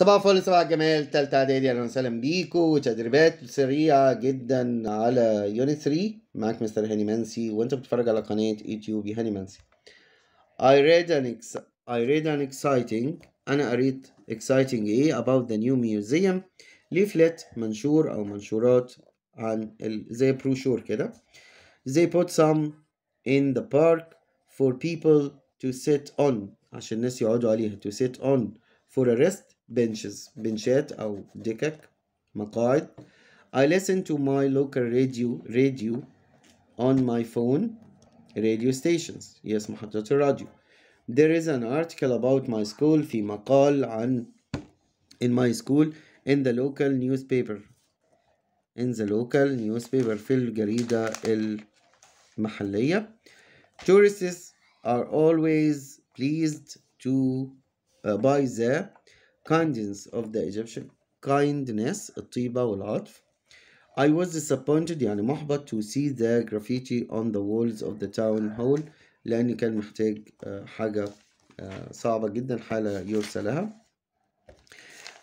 صباح الفل صباح الجمال تالتة اعدادي اهلا وسهلا بيكو تدريبات سريعة جدا على يونت 3 معاك مستر هاني منسي وانت بتتفرج على قناة يوتيوب هاني منسي I read an ex I read an exciting انا قريت exciting ايه about the new museum leaflet منشور او منشورات عن ال... زي بروشور كده they put some in the park for people to sit on عشان الناس يقعدوا عليها to sit on for a rest benches benchet أو دكك مقاعد I listen to my local radio radio on my phone radio stations yes محطات الراديو there is an article about my school في مقال عن in my school in the local newspaper in the local newspaper في الجريدة المحلية tourists are always pleased to uh, buy there kindness of the Egyptian kindness الطيبة والعطف I was disappointed يعني محبط to see the graffiti on the walls of the town hall لأني كان محتاج حاجة صعبة جدا حالة يرسلها.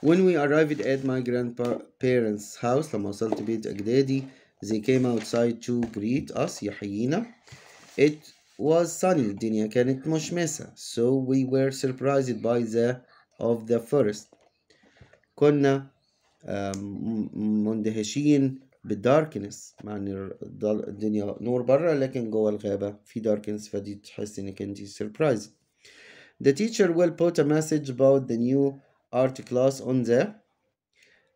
When we arrived at my grandparents' house لما وصلت بيت أجدادي they came outside to greet us يحيينا It was sunny الدنيا كانت مشمسة so we were surprised by the of the forest كنا مندهشين بالداركنس مع ان الدنيا نور بره لكن جوه الغابة في داركنس فدي تحس انك انت سيربرايز The teacher will put a message about the new art class on the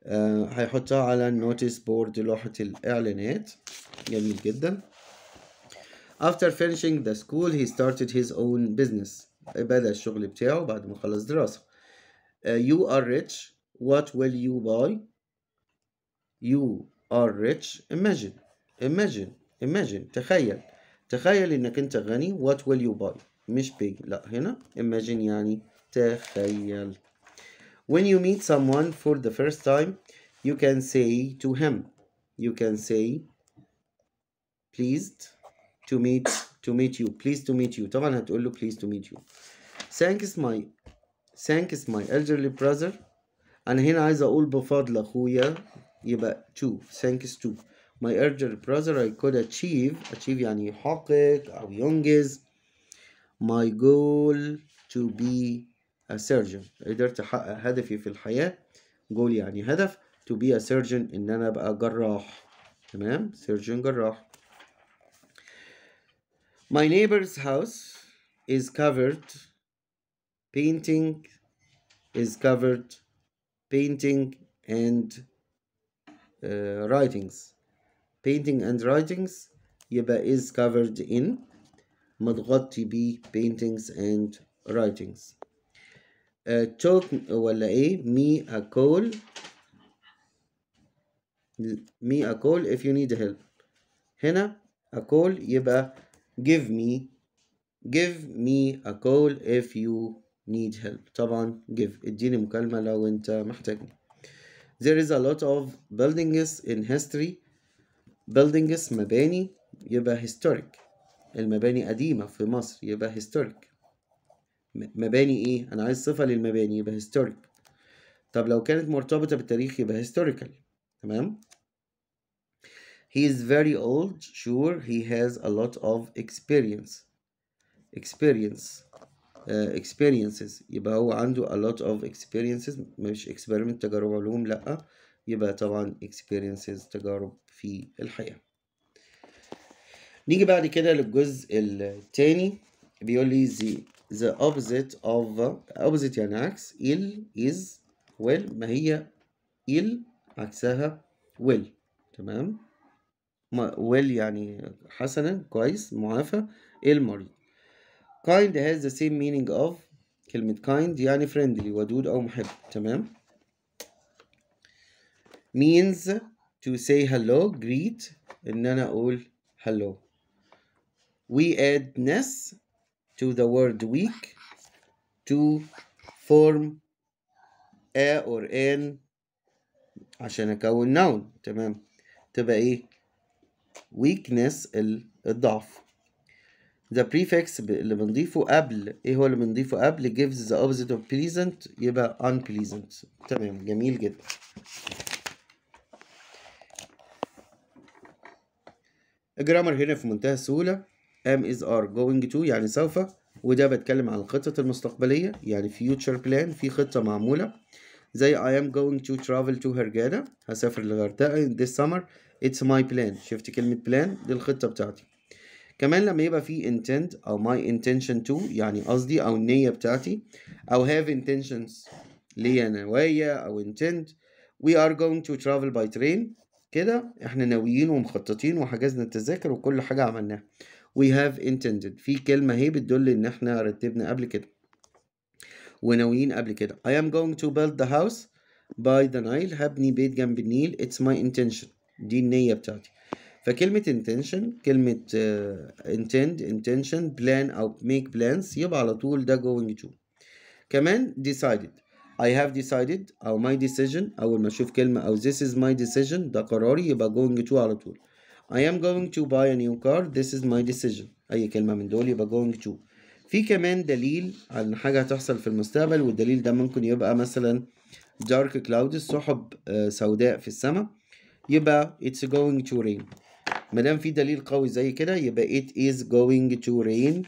آه، هيحطها على النوتس بورد لوحة الإعلانات جميل جدا After finishing the school he started his own business بدأ الشغل بتاعه بعد ما خلص دراسة uh, you are rich what will you buy you are rich imagine imagine imagine تخيل تخيل انك انت غني what will you buy مش big لا هنا imagine يعني تخيل when you meet someone for the first time you can say to him you can say pleased to meet to meet you pleased to meet you طبعا هتقول له pleased to meet you thanks my thanks my elderly brother and هنا عايز اقول بفضل اخويا يبقى to thanks to my elderly brother I could achieve achieve يعني يحقق او ينجز my goal to be a surgeon قدرت احقق هدفي في الحياة goal يعني هدف to be a surgeon ان انا ابقى جراح تمام surgeon جراح my neighbor's house is covered painting is covered painting and uh, writings painting and writings yaba is covered in مضغوط be paintings and writings uh, took ولا ايه me a call me a call if you need help هنا a call يبقى give me give me a call if you need help طبعا give اديني مكالمة لو انت محتاجني there is a lot of buildings in history buildings مباني يبقى historic المباني قديمة في مصر يبقى historic مباني ايه انا عايز صفة للمباني يبقى historic طب لو كانت مرتبطة بالتاريخ يبقى historical تمام He is very old sure he has a lot of experience experience آه، experiences يبقى هو عنده a lot of experiences مش experiment تجارب علوم لأ يبقى طبعا experiences تجارب في الحياة نيجي بعد كده للجزء التاني بيقول لي the, the opposite of opposite يعني عكس ill is well ما هي ill عكسها well تمام well يعني حسنا كويس معافى المريض kind has the same meaning of كلمة kind يعني friendly ودود أو محب تمام means to say hello greet إن أنا أقول hello we add ness to the word week to form a or an عشان أكون noun تمام تبقى إيه weakness الضعف the prefix اللي بنضيفه قبل ايه هو اللي بنضيفه قبل gives the opposite of pleasant يبقى unpleasant تمام جميل جدا الجرامر هنا في منتهى السهولة am is are going to يعني سوف وده بتكلم عن الخطة المستقبلية يعني future plan في خطة معمولة زي I am going to travel to Hergana هسافر للغردقة this summer it's my plan شفت كلمة plan دي الخطة بتاعتي كمان لما يبقى في intent او my intention to يعني قصدي او النية بتاعتي او have intentions ليا نوايا او intent we are going to travel by train كده احنا ناويين ومخططين وحجزنا التذاكر وكل حاجة عملناها we have intended في كلمة هي بتدل ان احنا رتبنا قبل كده وناويين قبل كده I am going to build the house by the Nile هبني بيت جنب النيل it's my intention دي النية بتاعتي فكلمة intention كلمة uh, intend intention plan أو make plans يبقى على طول ده going to كمان decided I have decided أو my decision أول ما أشوف كلمة أو this is my decision ده قراري يبقى going to على طول I am going to buy a new car this is my decision أي كلمة من دول يبقى going to في كمان دليل عن حاجة هتحصل في المستقبل والدليل ده ممكن يبقى مثلا dark clouds سحب سوداء في السماء يبقى it's going to rain ما دام في دليل قوي زي كده يبقى it is going to rain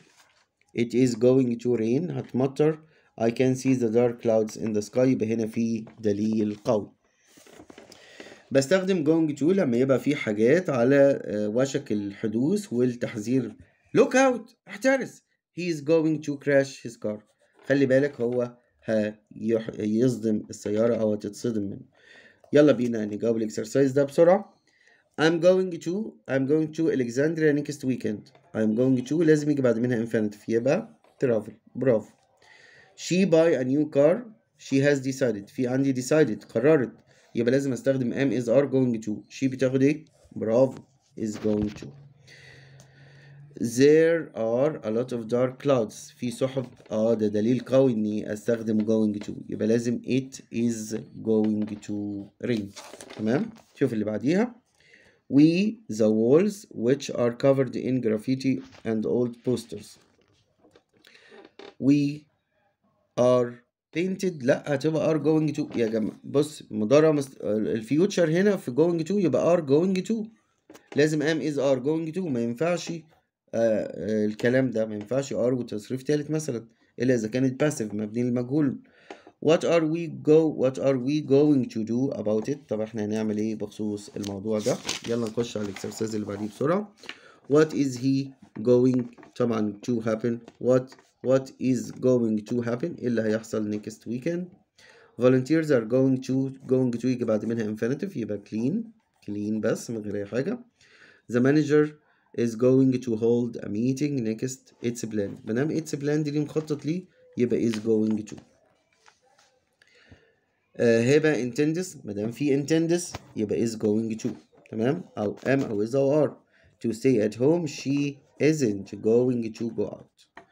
it is going to rain هتمطر I can see the dark clouds in the sky يبقى هنا في دليل قوي بستخدم going to لما يبقى في حاجات على آه، وشك الحدوث والتحذير look out احترس he is going to crash his car خلي بالك هو هيصدم السيارة أو هتتصدم منه يلا بينا نجاوب الاكسرسايز ده بسرعة I'm going to I'm going to Alexandria next weekend I'm going to لازم يجي بعد منها infinitive يبقى travel برافو she buy a new car she has decided في عندي decided قررت يبقى لازم استخدم am is are going to she بتاخد ايه برافو is going to there are a lot of dark clouds في سحب اه ده دليل قوي اني استخدم going to يبقى لازم it is going to rain تمام شوف اللي بعديها we the walls which are covered in graffiti and old posters we are painted لا هتبقى are going to يا جماعة بص مضارع مست... الفيوتشر هنا في going to يبقى are going to لازم am is are going to ما ينفعش آه الكلام ده ما ينفعش are وتصريف تالت مثلا إلا إذا كانت passive مبني للمجهول what are we go what are we going to do about it طب احنا هنعمل ايه بخصوص الموضوع ده يلا نخش على الاكسرسايز اللي بعديه بسرعه what is he going طبعا to happen what what is going to happen ايه اللي هيحصل next weekend volunteers are going to going to يجي بعد منها infinitive يبقى clean clean بس من غير اي حاجه the manager is going to hold a meeting next it's planned ما دام it's planned دي مخطط ليه يبقى is going to هبه انتندس ما دام في انتندس يبقى is going to تمام او am او is او are to stay at home she isn't going to go out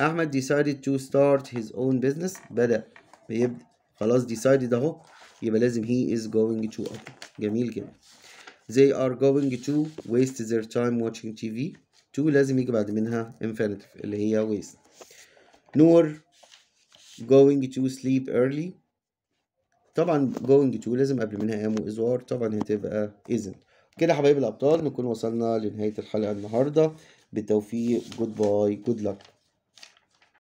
احمد decided to start his own business بدا بيبدا خلاص decided اهو يبقى لازم he is going to open جميل جدا. they are going to waste their time watching TV to لازم يجي بعد منها infinitive اللي هي waste nor going to sleep early طبعا going to لازم قبل منها am و is are طبعا هتبقى isn't كده حبايب الابطال نكون وصلنا لنهايه الحلقه النهارده بالتوفيق جود باي جود لك